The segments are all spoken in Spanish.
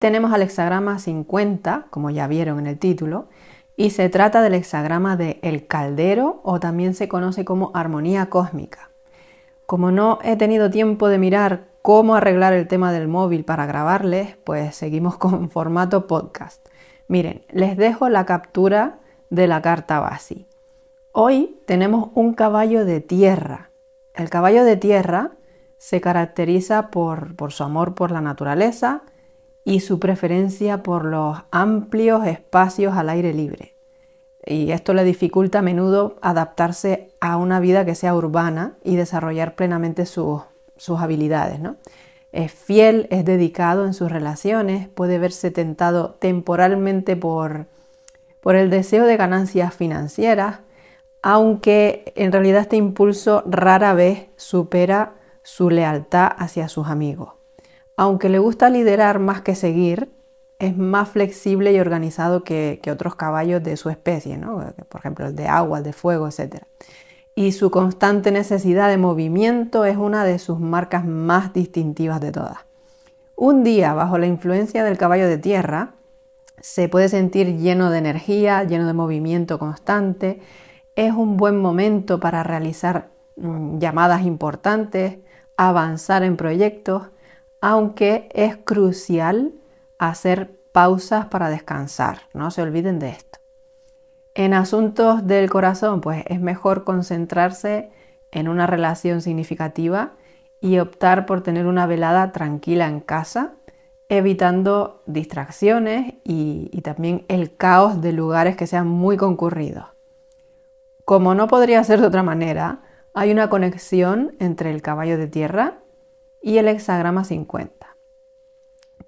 Tenemos al hexagrama 50, como ya vieron en el título, y se trata del hexagrama de El Caldero o también se conoce como armonía cósmica. Como no he tenido tiempo de mirar cómo arreglar el tema del móvil para grabarles, pues seguimos con formato podcast. Miren, les dejo la captura de la carta BASI. Hoy tenemos un caballo de tierra. El caballo de tierra se caracteriza por, por su amor por la naturaleza, y su preferencia por los amplios espacios al aire libre. Y esto le dificulta a menudo adaptarse a una vida que sea urbana y desarrollar plenamente sus, habilidades. ¿no? Es fiel, es dedicado en sus relaciones, puede verse tentado temporalmente por, por el deseo de ganancias financieras, aunque en realidad este impulso rara vez supera su lealtad hacia sus amigos aunque le gusta liderar más que seguir, es más flexible y organizado que, otros caballos de su especie, ¿no? por ejemplo el de agua, el de fuego, etc. Y su constante necesidad de movimiento es una de sus marcas más distintivas de todas. Un día, bajo la influencia del caballo de tierra, se puede sentir lleno de energía, lleno de movimiento constante. Es un buen momento para realizar mm, llamadas importantes, avanzar en proyectos aunque es crucial hacer pausas para descansar, no se olviden de esto. En asuntos del corazón, pues es mejor concentrarse en una relación significativa y optar por tener una velada tranquila en casa, evitando distracciones y, también el caos de lugares que sean muy concurridos. Como no podría ser de otra manera, hay una conexión entre el caballo de tierra y el hexagrama 50.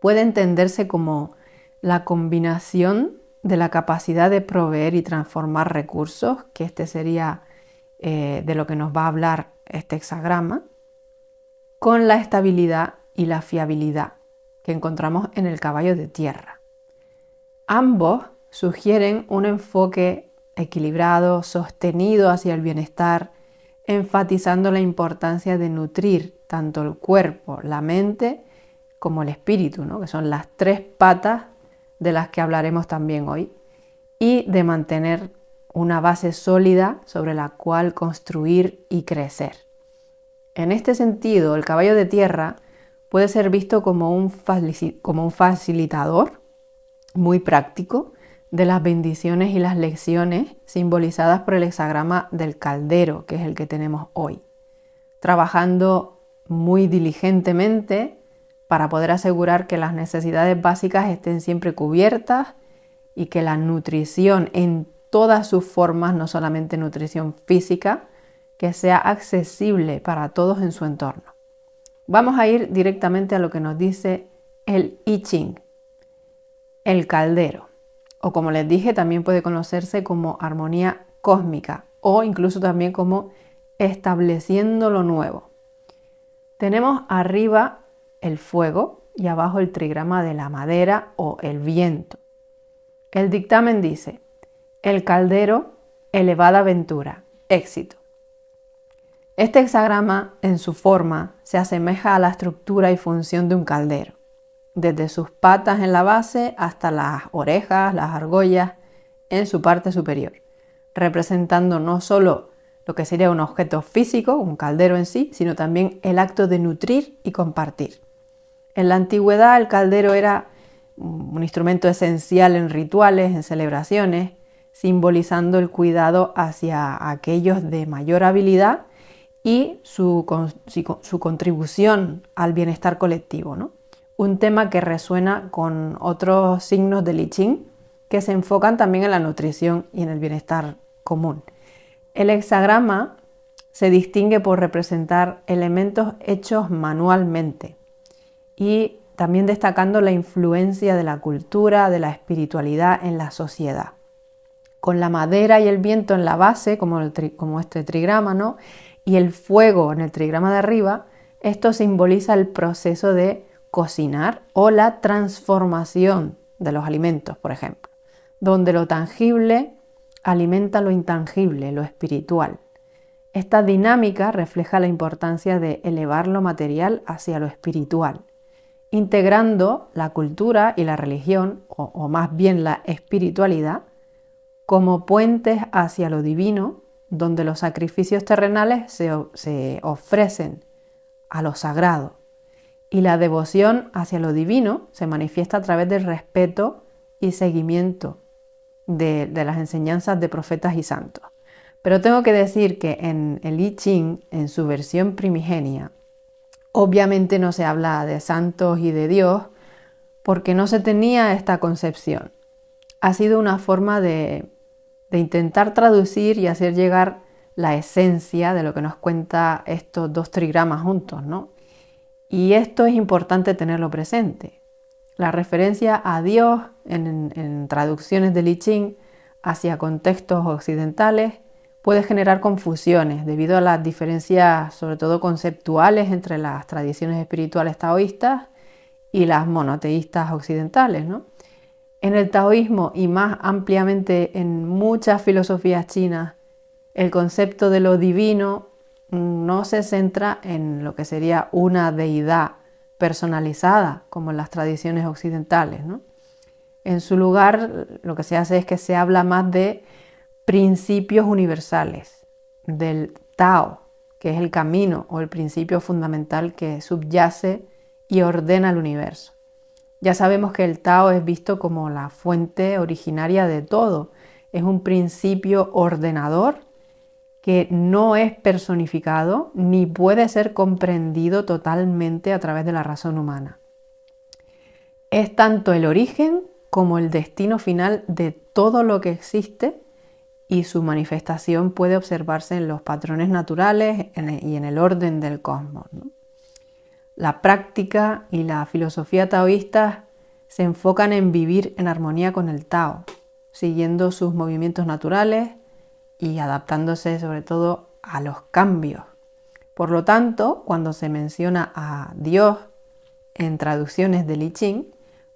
Puede entenderse como la combinación de la capacidad de proveer y transformar recursos, que este sería eh, de lo que nos va a hablar este hexagrama, con la estabilidad y la fiabilidad que encontramos en el caballo de tierra. Ambos sugieren un enfoque equilibrado, sostenido hacia el bienestar, enfatizando la importancia de nutrir tanto el cuerpo, la mente como el espíritu, ¿no? que son las tres patas de las que hablaremos también hoy, y de mantener una base sólida sobre la cual construir y crecer. En este sentido, el caballo de tierra puede ser visto como un, como un facilitador muy práctico de las bendiciones y las lecciones simbolizadas por el hexagrama del caldero, que es el que tenemos hoy. Trabajando muy diligentemente para poder asegurar que las necesidades básicas estén siempre cubiertas y que la nutrición en todas sus formas, no solamente nutrición física, que sea accesible para todos en su entorno. Vamos a ir directamente a lo que nos dice el I Ching, el caldero, o como les dije, también puede conocerse como armonía cósmica o incluso también como estableciendo lo nuevo. Tenemos arriba el fuego y abajo el trigrama de la madera o el viento. El dictamen dice, el caldero, elevada aventura, éxito. Este hexagrama en su forma se asemeja a la estructura y función de un caldero, desde sus patas en la base hasta las orejas, las argollas en su parte superior, representando no solo lo que sería un objeto físico, un caldero en sí, sino también el acto de nutrir y compartir. En la antigüedad el caldero era un instrumento esencial en rituales, en celebraciones, simbolizando el cuidado hacia aquellos de mayor habilidad y su, contribución al bienestar colectivo. Un tema que resuena con otros signos del I Ching que se enfocan también en la nutrición y en el bienestar común. El hexagrama se distingue por representar elementos hechos manualmente y también destacando la influencia de la cultura, de la espiritualidad en la sociedad. Con la madera y el viento en la base, como, este trigrama, ¿no? y el fuego en el trigrama de arriba, esto simboliza el proceso de cocinar o la transformación de los alimentos, por ejemplo, donde lo tangible alimenta lo intangible, lo espiritual. Esta dinámica refleja la importancia de elevar lo material hacia lo espiritual, integrando la cultura y la religión, o, más bien la espiritualidad, como puentes hacia lo divino, donde los sacrificios terrenales se ofrecen a lo sagrado. Y la devoción hacia lo divino se manifiesta a través del respeto y seguimiento de, las enseñanzas de profetas y santos. Pero tengo que decir que en el I Ching, en su versión primigenia, obviamente no se habla de santos y de Dios porque no se tenía esta concepción. Ha sido una forma de, de intentar traducir y hacer llegar la esencia de lo que nos cuenta estos dos trigramas juntos, ¿no? Y esto es importante tenerlo presente. La referencia a Dios en, traducciones de Li Qing hacia contextos occidentales puede generar confusiones debido a las diferencias, sobre todo conceptuales, entre las tradiciones espirituales taoístas y las monoteístas occidentales. En el taoísmo y más ampliamente en muchas filosofías chinas, el concepto de lo divino no se centra en lo que sería una deidad personalizada como en las tradiciones occidentales. En su lugar, lo que se hace es que se habla más de principios universales, del Tao, que es el camino o el principio fundamental que subyace y ordena el universo. Ya sabemos que el Tao es visto como la fuente originaria de todo, es un principio ordenador que no es personificado ni puede ser comprendido totalmente a través de la razón humana. Es tanto el origen como el destino final de todo lo que existe y su manifestación puede observarse en los patrones naturales y en el orden del cosmos. La práctica y la filosofía taoísta se enfocan en vivir en armonía con el Tao, siguiendo sus movimientos naturales, y adaptándose sobre todo a los cambios. Por lo tanto, cuando se menciona a Dios en traducciones de Li Ching,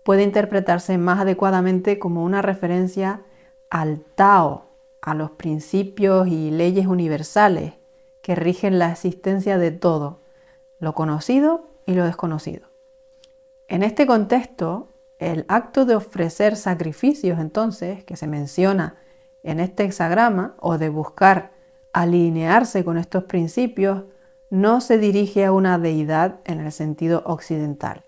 puede interpretarse más adecuadamente como una referencia al Tao, a los principios y leyes universales que rigen la existencia de todo, lo conocido y lo desconocido. En este contexto, el acto de ofrecer sacrificios, entonces, que se menciona en este hexagrama o de buscar alinearse con estos principios no se dirige a una deidad en el sentido occidental.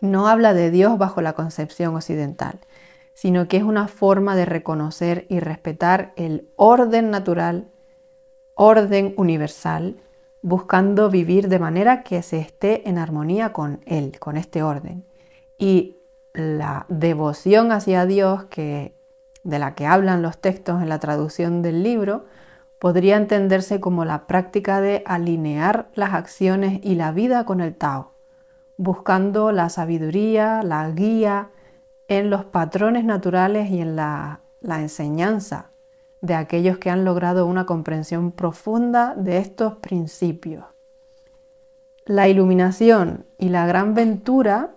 No habla de Dios bajo la concepción occidental, sino que es una forma de reconocer y respetar el orden natural, orden universal, buscando vivir de manera que se esté en armonía con Él, con este orden. Y la devoción hacia Dios que de la que hablan los textos en la traducción del libro, podría entenderse como la práctica de alinear las acciones y la vida con el Tao, buscando la sabiduría, la guía en los patrones naturales y en la, la enseñanza de aquellos que han logrado una comprensión profunda de estos principios. La iluminación y la gran ventura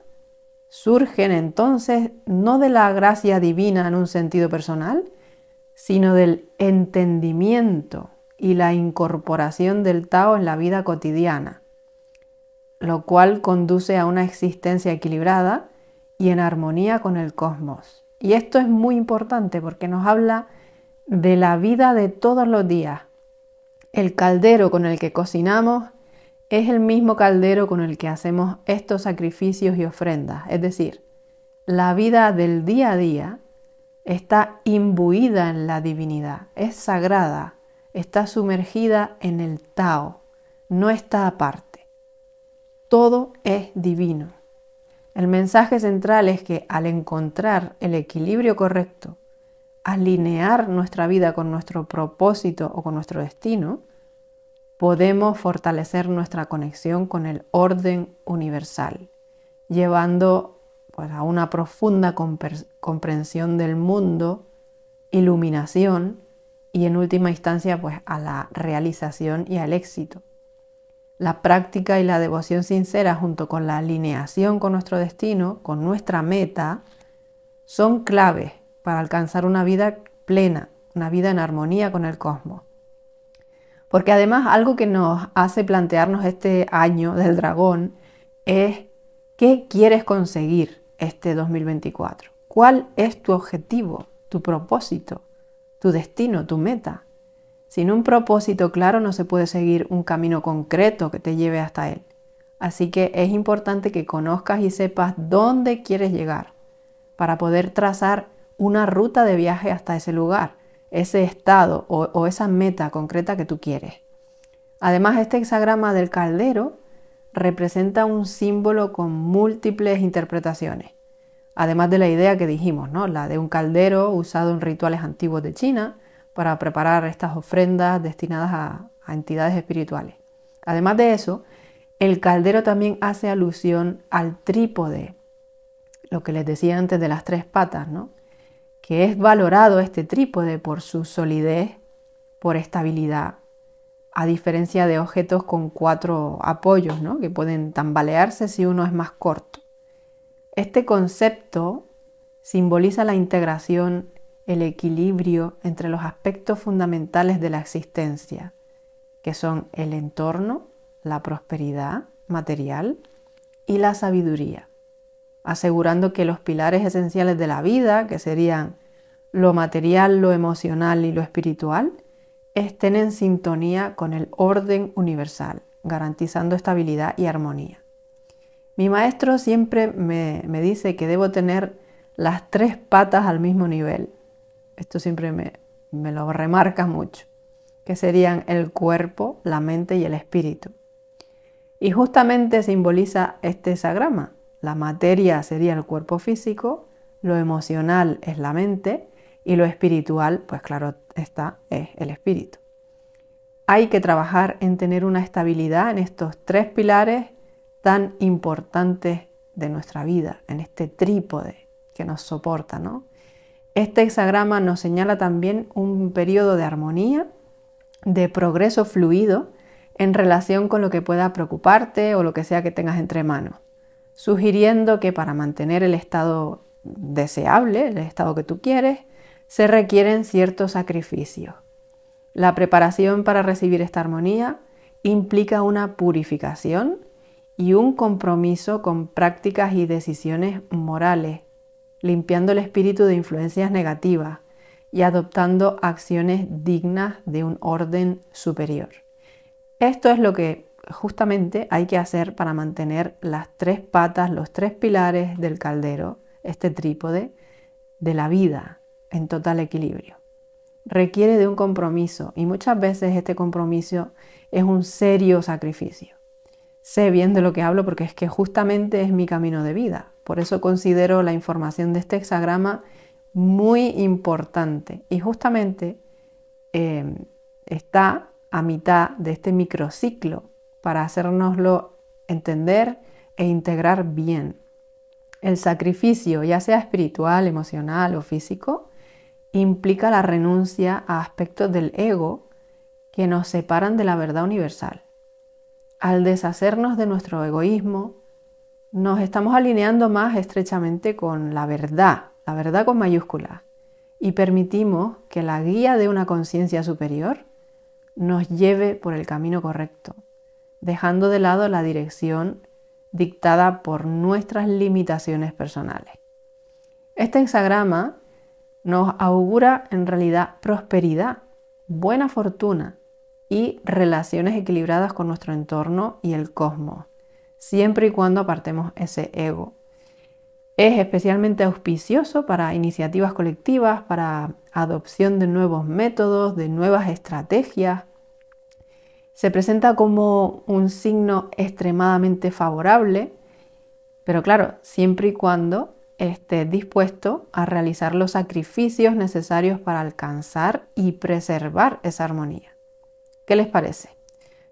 surgen entonces no de la gracia divina en un sentido personal, sino del entendimiento y la incorporación del Tao en la vida cotidiana, lo cual conduce a una existencia equilibrada y en armonía con el cosmos. Y esto es muy importante porque nos habla de la vida de todos los días, el caldero con el que cocinamos, es el mismo caldero con el que hacemos estos sacrificios y ofrendas. Es decir, la vida del día a día está imbuida en la divinidad, es sagrada, está sumergida en el Tao, no está aparte. Todo es divino. El mensaje central es que al encontrar el equilibrio correcto, alinear nuestra vida con nuestro propósito o con nuestro destino, podemos fortalecer nuestra conexión con el orden universal, llevando pues, a una profunda comprensión del mundo, iluminación y en última instancia pues, a la realización y al éxito. La práctica y la devoción sincera junto con la alineación con nuestro destino, con nuestra meta, son claves para alcanzar una vida plena, una vida en armonía con el cosmos porque además algo que nos hace plantearnos este año del dragón es qué quieres conseguir este 2024. ¿Cuál es tu objetivo, tu propósito, tu destino, tu meta? Sin un propósito claro no se puede seguir un camino concreto que te lleve hasta él. Así que es importante que conozcas y sepas dónde quieres llegar para poder trazar una ruta de viaje hasta ese lugar ese estado o, esa meta concreta que tú quieres. Además, este hexagrama del caldero representa un símbolo con múltiples interpretaciones. Además de la idea que dijimos, ¿no? la de un caldero usado en rituales antiguos de China para preparar estas ofrendas destinadas a entidades espirituales. Además de eso, el caldero también hace alusión al trípode, lo que les decía antes de las tres patas, ¿no? que es valorado este trípode por su solidez, por estabilidad, a diferencia de objetos con cuatro apoyos, ¿no? que pueden tambalearse si uno es más corto. Este concepto simboliza la integración, el equilibrio entre los aspectos fundamentales de la existencia, que son el entorno, la prosperidad material y la sabiduría asegurando que los pilares esenciales de la vida, que serían lo material, lo emocional y lo espiritual, estén en sintonía con el orden universal, garantizando estabilidad y armonía. Mi maestro siempre me, dice que debo tener las tres patas al mismo nivel. Esto siempre me, me lo remarca mucho, que serían el cuerpo, la mente y el espíritu. Y justamente simboliza este sagrama, la materia sería el cuerpo físico, lo emocional es la mente y lo espiritual, pues claro, está es el espíritu. Hay que trabajar en tener una estabilidad en estos tres pilares tan importantes de nuestra vida, en este trípode que nos soporta, ¿no? Este hexagrama nos señala también un periodo de armonía, de progreso fluido en relación con lo que pueda preocuparte o lo que sea que tengas entre manos sugiriendo que para mantener el estado deseable, el estado que tú quieres, se requieren ciertos sacrificios. La preparación para recibir esta armonía implica una purificación y un compromiso con prácticas y decisiones morales, limpiando el espíritu de influencias negativas y adoptando acciones dignas de un orden superior. Esto es lo que justamente hay que hacer para mantener las tres patas, los tres pilares del caldero, este trípode, de la vida en total equilibrio. Requiere de un compromiso y muchas veces este compromiso es un serio sacrificio. Sé bien de lo que hablo porque es que justamente es mi camino de vida. Por eso considero la información de este hexagrama muy importante y justamente eh, está a mitad de este microciclo para hacérnoslo entender e integrar bien. El sacrificio, ya sea espiritual, emocional o físico, implica la renuncia a aspectos del ego que nos separan de la verdad universal. Al deshacernos de nuestro egoísmo, nos estamos alineando más estrechamente con la verdad, la verdad con mayúscula, y permitimos que la guía de una conciencia superior nos lleve por el camino correcto dejando de lado la dirección dictada por nuestras limitaciones personales. Este hexagrama nos augura en realidad prosperidad, buena fortuna y relaciones equilibradas con nuestro entorno y el cosmos, siempre y cuando apartemos ese ego. Es especialmente auspicioso para iniciativas colectivas, para adopción de nuevos métodos, de nuevas estrategias, se presenta como un signo extremadamente favorable, pero claro, siempre y cuando esté dispuesto a realizar los sacrificios necesarios para alcanzar y preservar esa armonía. ¿Qué les parece?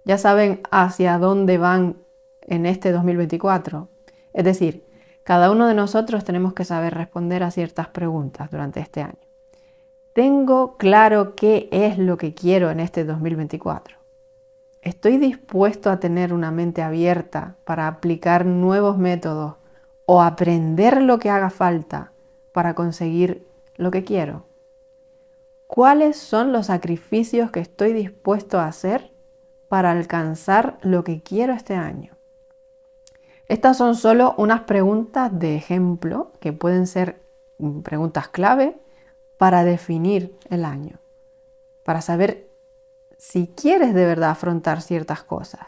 Ya saben hacia dónde van en este 2024. Es decir, cada uno de nosotros tenemos que saber responder a ciertas preguntas durante este año. ¿Tengo claro qué es lo que quiero en este 2024? ¿Estoy dispuesto a tener una mente abierta para aplicar nuevos métodos o aprender lo que haga falta para conseguir lo que quiero? ¿Cuáles son los sacrificios que estoy dispuesto a hacer para alcanzar lo que quiero este año? Estas son solo unas preguntas de ejemplo que pueden ser preguntas clave para definir el año, para saber si quieres de verdad afrontar ciertas cosas.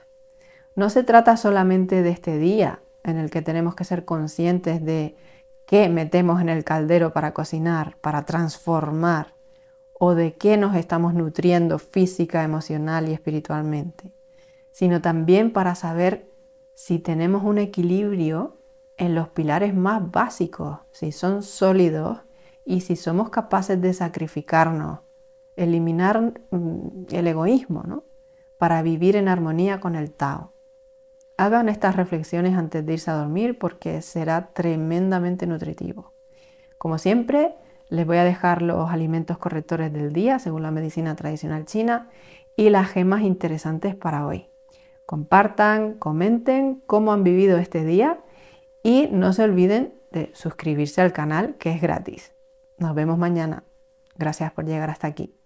No se trata solamente de este día en el que tenemos que ser conscientes de qué metemos en el caldero para cocinar, para transformar, o de qué nos estamos nutriendo física, emocional y espiritualmente, sino también para saber si tenemos un equilibrio en los pilares más básicos, si son sólidos y si somos capaces de sacrificarnos eliminar mm, el egoísmo, ¿no? para vivir en armonía con el Tao. Hagan estas reflexiones antes de irse a dormir porque será tremendamente nutritivo. Como siempre, les voy a dejar los alimentos correctores del día según la medicina tradicional china y las gemas interesantes para hoy. Compartan, comenten cómo han vivido este día y no se olviden de suscribirse al canal que es gratis. Nos vemos mañana. Gracias por llegar hasta aquí.